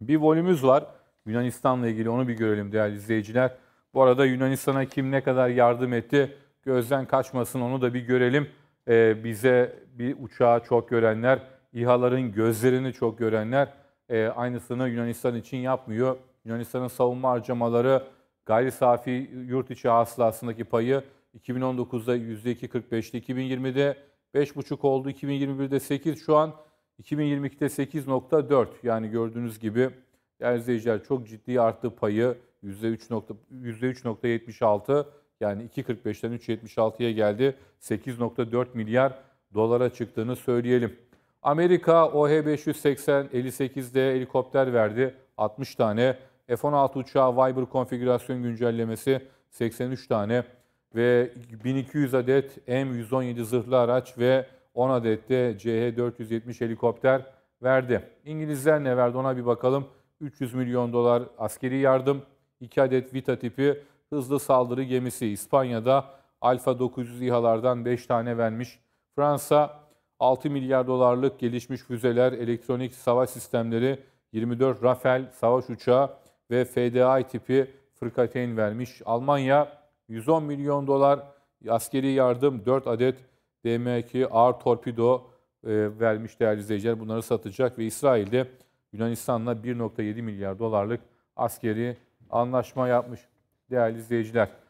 Bir volümümüz var. Yunanistan'la ilgili onu bir görelim değerli izleyiciler. Bu arada Yunanistan'a kim ne kadar yardım etti gözden kaçmasın onu da bir görelim. Ee, bize bir uçağı çok görenler, İHA'ların gözlerini çok görenler e, aynısını Yunanistan için yapmıyor. Yunanistan'ın savunma harcamaları gayri safi yurt içi hasılasındaki payı 2019'da %2.45'ti, 2020'de 5.5 oldu, 2021'de 8 şu an 2022'de 8.4 yani gördüğünüz gibi değerli izleyiciler çok ciddi arttı payı 3. %3.76 yani 2.45'ten 3.76'ya geldi. 8.4 milyar dolara çıktığını söyleyelim. Amerika OH-580 58'de helikopter verdi. 60 tane F-16 uçağı Viber konfigürasyon güncellemesi 83 tane ve 1200 adet M117 zırhlı araç ve 10 adette CH-470 helikopter verdi. İngilizler ne verdi ona bir bakalım. 300 milyon dolar askeri yardım, 2 adet Vita tipi hızlı saldırı gemisi İspanya'da Alfa 900 İHA'lardan 5 tane vermiş. Fransa 6 milyar dolarlık gelişmiş füzeler, elektronik savaş sistemleri, 24 Rafael savaş uçağı ve FDA tipi fırkateyn vermiş. Almanya 110 milyon dolar askeri yardım, 4 adet DMK ağır torpido e, vermiş değerli izleyiciler. Bunları satacak ve İsrail de Yunanistan'la 1.7 milyar dolarlık askeri anlaşma yapmış değerli izleyiciler.